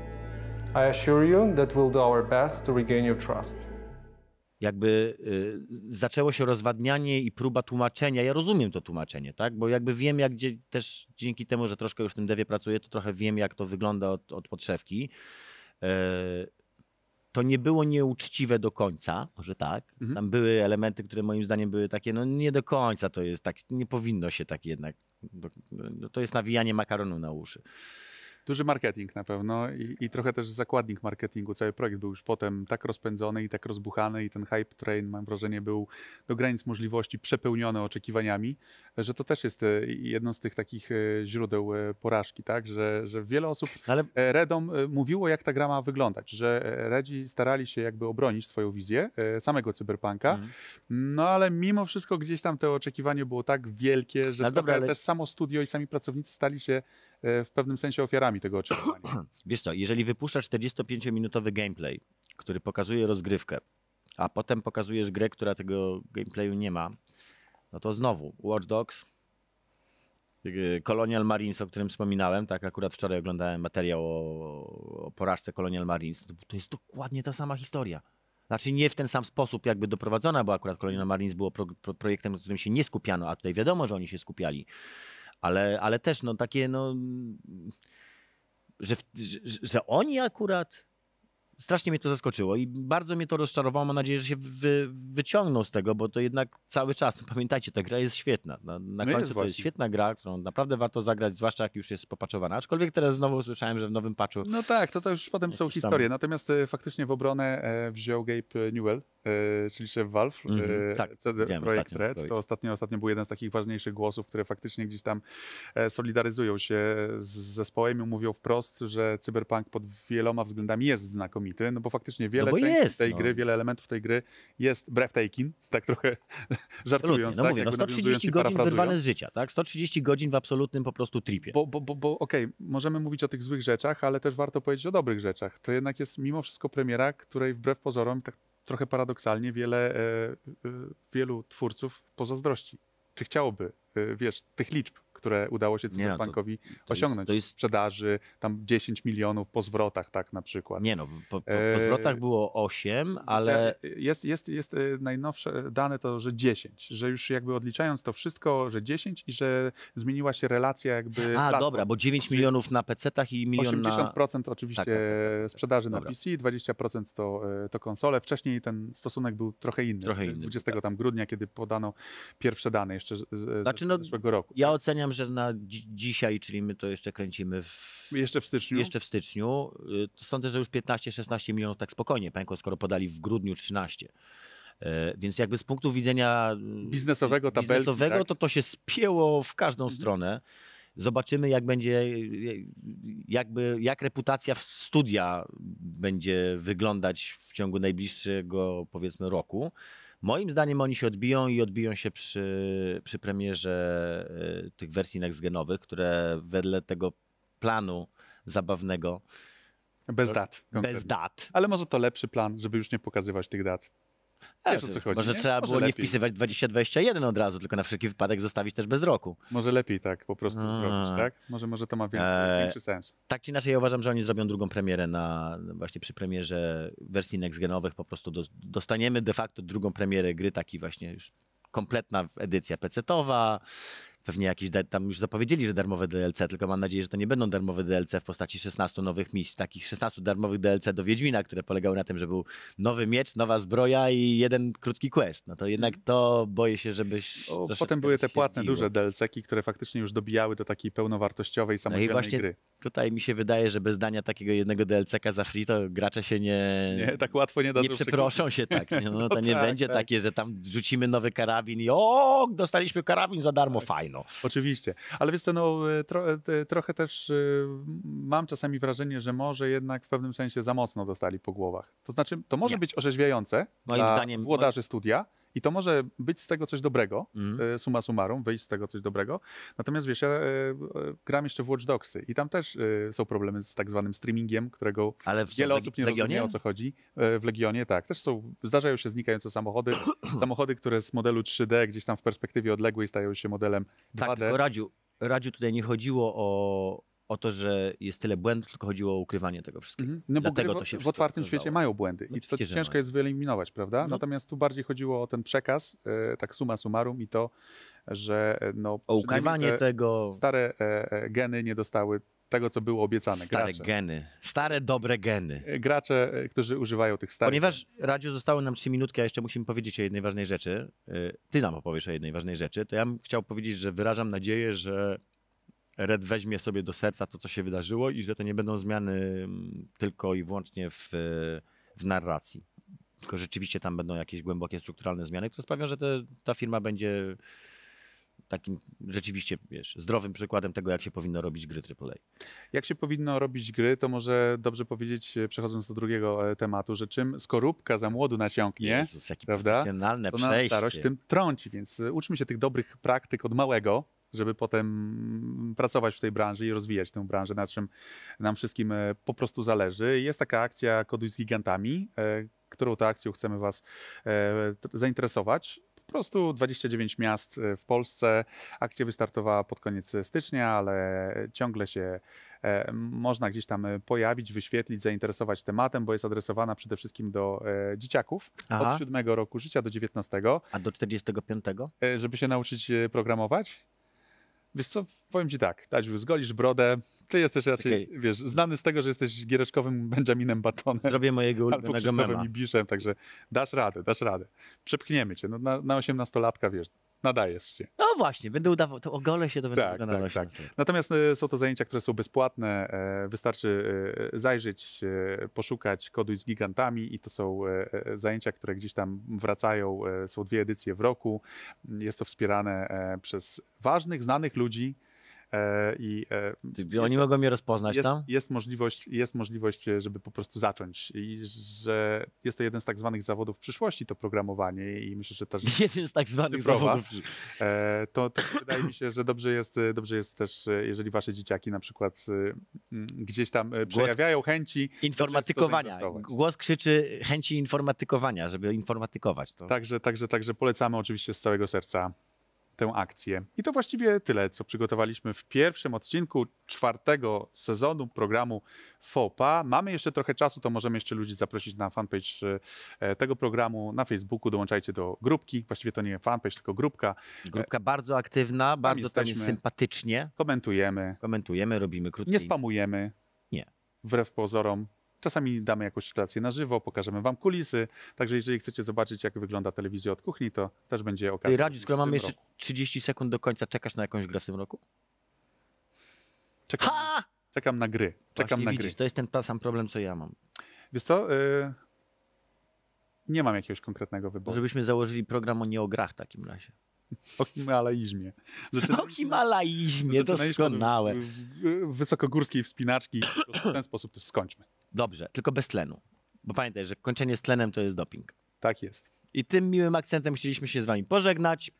I assure you that we'll do our best to regain your trust. jakby y, zaczęło się rozwadnianie i próba tłumaczenia. Ja rozumiem to tłumaczenie, tak? Bo jakby wiem, jak gdzie, też dzięki temu, że troszkę już w tym dewie pracuję, to trochę wiem, jak to wygląda od, od podszewki. E, to nie było nieuczciwe do końca, może tak. Mhm. Tam były elementy, które moim zdaniem były takie, no nie do końca to jest tak, nie powinno się tak jednak. No, no to jest nawijanie makaronu na uszy duży marketing na pewno i, i trochę też zakładnik marketingu. Cały projekt był już potem tak rozpędzony i tak rozbuchany i ten hype train, mam wrażenie, był do granic możliwości przepełniony oczekiwaniami, że to też jest e, jedno z tych takich e, źródeł e, porażki, tak? Że, że wiele osób no Ale... redom mówiło, jak ta gra ma wyglądać, że redzi starali się jakby obronić swoją wizję samego cyberpunka, mm. no ale mimo wszystko gdzieś tam to oczekiwanie było tak wielkie, że no dobra, ale... też samo studio i sami pracownicy stali się E, w pewnym sensie ofiarami tego oczekiwania. Wiesz co, jeżeli wypuszczasz 45-minutowy gameplay, który pokazuje rozgrywkę, a potem pokazujesz grę, która tego gameplayu nie ma, no to znowu Watch Dogs, e, Colonial Marines, o którym wspominałem, tak akurat wczoraj oglądałem materiał o, o porażce Colonial Marines, no to jest dokładnie ta sama historia. Znaczy nie w ten sam sposób jakby doprowadzona, bo akurat Colonial Marines było pro, pro, projektem, na którym się nie skupiano, a tutaj wiadomo, że oni się skupiali ale, ale też no takie, no, że, że, że oni akurat strasznie mnie to zaskoczyło i bardzo mnie to rozczarowało. Mam nadzieję, że się wy, wyciągną z tego, bo to jednak cały czas, no pamiętajcie, ta gra jest świetna. Na, na no końcu jest to jest świetna gra, którą naprawdę warto zagrać, zwłaszcza jak już jest popaczowana. Aczkolwiek teraz znowu słyszałem, że w nowym patchu... No tak, to, to już potem są historie. Tam... Natomiast e, faktycznie w obronę e, wziął Gabe e, Newell, E, czyli szef Valve, mm -hmm, tak, CD Projekt Red. To ostatnio, ostatnio był jeden z takich ważniejszych głosów, które faktycznie gdzieś tam e, solidaryzują się z zespołem i mówią wprost, że Cyberpunk pod wieloma względami jest znakomity, no bo faktycznie wiele no bo jest, tej no. gry, wiele elementów tej gry jest breathtaking, tak trochę żartując. No tak, mówię, no 130 godzin wyrwane z życia, tak? 130 godzin w absolutnym po prostu tripie. Bo, bo, bo, bo okej, okay, możemy mówić o tych złych rzeczach, ale też warto powiedzieć o dobrych rzeczach. To jednak jest mimo wszystko premiera, której wbrew pozorom tak trochę paradoksalnie wiele, e, e, wielu twórców pozazdrości. Czy chciałoby, e, wiesz, tych liczb, które udało się no Cyberpunkowi no, osiągnąć. Jest, to jest... Sprzedaży tam 10 milionów po zwrotach, tak na przykład. Nie no, po, po, po eee, zwrotach było 8, ale... Jest, jest, jest e, najnowsze dane to, że 10, że już jakby odliczając to wszystko, że 10 i że zmieniła się relacja jakby... A, platform. dobra, bo 9 milionów na PC-tach i milion 80% na... oczywiście tak, tak, tak, tak, tak sprzedaży dobra. na PC, 20% to, e, to konsole. Wcześniej ten stosunek był trochę inny. Trochę inny 20 tak. tam grudnia, kiedy podano pierwsze dane jeszcze z, z, znaczy, no, zeszłego roku. Ja oceniam że na dzisiaj, czyli my to jeszcze kręcimy w... Jeszcze w styczniu. Jeszcze w styczniu. Y, sądzę, że już 15-16 milionów tak spokojnie pękło, skoro podali w grudniu 13. Y, więc jakby z punktu widzenia y, biznesowego, tabelki, biznesowego tak? to to się spięło w każdą mhm. stronę. Zobaczymy, jak będzie, jakby, jak reputacja studia będzie wyglądać w ciągu najbliższego, powiedzmy, roku. Moim zdaniem oni się odbiją i odbiją się przy, przy premierze y, tych wersji next-genowych, które wedle tego planu zabawnego. Bez tak, dat. Bez dat. Ale może to lepszy plan, żeby już nie pokazywać tych dat. Wiesz, chodzi, może nie? trzeba może było lepiej. nie wpisywać 2021 od razu, tylko na wszelki wypadek zostawić też bez roku. Może lepiej tak po prostu zrobić, tak? Może, może to ma większy, eee, większy sens. Tak czy inaczej, ja uważam, że oni zrobią drugą premierę na, właśnie przy premierze wersji next-genowych po prostu do, dostaniemy de facto drugą premierę gry, taki właśnie już kompletna edycja pc owa pewnie jakieś, tam już zapowiedzieli, że darmowe DLC, tylko mam nadzieję, że to nie będą darmowe DLC w postaci 16 nowych misji, takich 16 darmowych DLC do Wiedźmina, które polegały na tym, że był nowy miecz, nowa zbroja i jeden krótki quest. No to jednak to boję się, żebyś... O, potem były te płatne, duże DLC-ki, które faktycznie już dobijały do takiej pełnowartościowej, samodzielnej no i właśnie gry. Tutaj mi się wydaje, że bez dania takiego jednego DLC-ka za free, to gracze się nie... Nie, tak łatwo nie da Nie przeproszą się tak. No, no to nie tak, będzie tak. takie, że tam rzucimy nowy karabin i o, dostaliśmy karabin za darmo, tak. fajnie. No. Oczywiście. Ale wiesz co, no, e, tro, e, trochę też e, mam czasami wrażenie, że może jednak w pewnym sensie za mocno dostali po głowach. To znaczy, to może Nie. być orzeźwiające moim dla zdaniem, włodarzy moim... studia, i to może być z tego coś dobrego, mm. E, suma summarum, wyjść z tego coś dobrego. Natomiast wiesz, ja e, e, gram jeszcze w Watch Dogsy i tam też są problemy z tak zwanym streamingiem, którego Ale w, wiele w, osób nie Legionie? rozumie, o co chodzi. W Legionie, tak. Też są, zdarzają się znikające samochody, samochody, które z modelu 3D gdzieś tam w perspektywie odległej stają się modelem 2D. Tak, tylko Radziu, Radziu tutaj nie chodziło o, o to, że jest tyle błędów, tylko chodziło o ukrywanie tego wszystkiego. Mm -hmm. No Dlatego bo to się w, otwartym świecie mają błędy no, i to ciężko jest wyeliminować, prawda? No. Natomiast tu bardziej chodziło o ten przekaz, e, tak suma summarum i to, że e, no, o ukrywanie te tego. Stare e, e, geny nie dostały tego, co było obiecane. Stare gracze. geny. Stare, dobre geny. E, gracze, którzy używają tych starych. Ponieważ, Radziu, zostały nam trzy minutki, a jeszcze musimy powiedzieć o jednej ważnej rzeczy. Ty nam opowiesz o jednej ważnej rzeczy. To ja bym chciał powiedzieć, że wyrażam nadzieję, że Red weźmie sobie do serca to, co się wydarzyło i że to nie będą zmiany mm, tylko i wyłącznie w, e, w narracji. Tylko rzeczywiście tam będą jakieś głębokie strukturalne zmiany, które sprawią, że te, ta firma będzie takim rzeczywiście, wiesz, zdrowym przykładem tego, jak się powinno robić gry AAA. Jak się powinno robić gry, to może dobrze powiedzieć, e, przechodząc do drugiego e, tematu, że czym skorupka za młodu nasiąknie, Jezus, jakie prawda, profesjonalne to przejście. na starość tym trąci, więc uczmy się tych dobrych praktyk od małego, żeby potem pracować w tej branży i rozwijać tę branżę, na czym nam wszystkim e, po prostu zależy. Jest taka akcja Koduj z Gigantami, e, którą tą akcją chcemy Was e, zainteresować. Po prostu 29 miast w Polsce. Akcja wystartowała pod koniec stycznia, ale ciągle się można gdzieś tam pojawić, wyświetlić, zainteresować tematem, bo jest adresowana przede wszystkim do dzieciaków Aha. od 7 roku życia do 19. A do 45? Żeby się nauczyć programować? Wiesz co, powiem ci tak, Tadziu, zgolisz brodę, ty jesteś raczej, okay. wiesz, znany z tego, że jesteś giereczkowym Benjaminem Batonem. Zrobię mojego albo Krzysztofem Ibiszem, także dasz radę, dasz radę. Przepchniemy cię, no, na, osiemnastolatka, wiesz, nadajesz się. No właśnie, będę udawał, to ogolę się, to będę tak, tak, tak. Natomiast e, są to zajęcia, które są bezpłatne, e, wystarczy e, zajrzeć, poszukać koduj z gigantami i to są zajęcia, które gdzieś tam wracają, są dwie edycje w roku, jest to wspierane przez ważnych, znanych ludzi, E, I e, jest, Oni mogą mnie rozpoznać jest, tam? Jest możliwość, jest możliwość, e, żeby po prostu zacząć. I że jest to jeden z tak zwanych zawodów przyszłości, to programowanie i myślę, że też... Jeden z tak zwanych cyfrowa, zawodów przyszłości. To, to wydaje mi się, że dobrze jest, dobrze jest też, jeżeli wasze dzieciaki na przykład gdzieś tam głos, przejawiają chęci... Informatykowania. Głos krzyczy chęci informatykowania, żeby informatykować. To... Także, także, także polecamy oczywiście z całego serca tę akcję. I to właściwie tyle, co przygotowaliśmy w pierwszym odcinku czwartego sezonu programu FOPA. Mamy jeszcze trochę czasu, to możemy jeszcze ludzi zaprosić na fanpage e, tego programu na Facebooku. Dołączajcie do grupki. Właściwie to nie fanpage, tylko grupka. E, grupka bardzo aktywna, tam bardzo tam jest sympatycznie. Komentujemy. Komentujemy, robimy krótkie. Nie spamujemy. Nie. Wbrew pozorom. Czasami damy jakąś relację na żywo, pokażemy wam kulisy. Także jeżeli chcecie zobaczyć, jak wygląda telewizja od kuchni, to też będzie okazja. Radziu, skoro mamy jeszcze 30 sekund do końca, czekasz na jakąś grę w tym roku? Czekam, ha! czekam na gry. Czekam Właśnie na widzisz, gry. to jest ten sam problem, co ja mam. Wiesz co, y nie mam jakiegoś konkretnego wyboru. Żebyśmy założyli program o nieograch w takim razie o Himalaizmie. Zaczyna... O Himalaizmie, doskonałe. wysokogórskiej wspinaczki w ten sposób też skończmy. Dobrze, tylko bez tlenu. Bo pamiętaj, że kończenie z tlenem to jest doping. Tak jest. I tym miłym akcentem chcieliśmy się z wami pożegnać.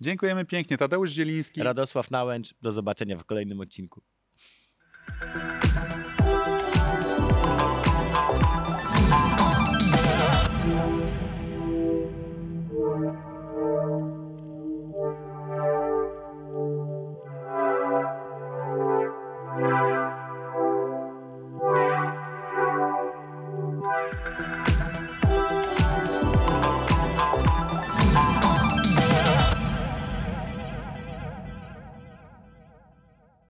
Dziękujemy pięknie. Tadeusz Zieliński. Radosław Nałęcz. Do zobaczenia w kolejnym odcinku.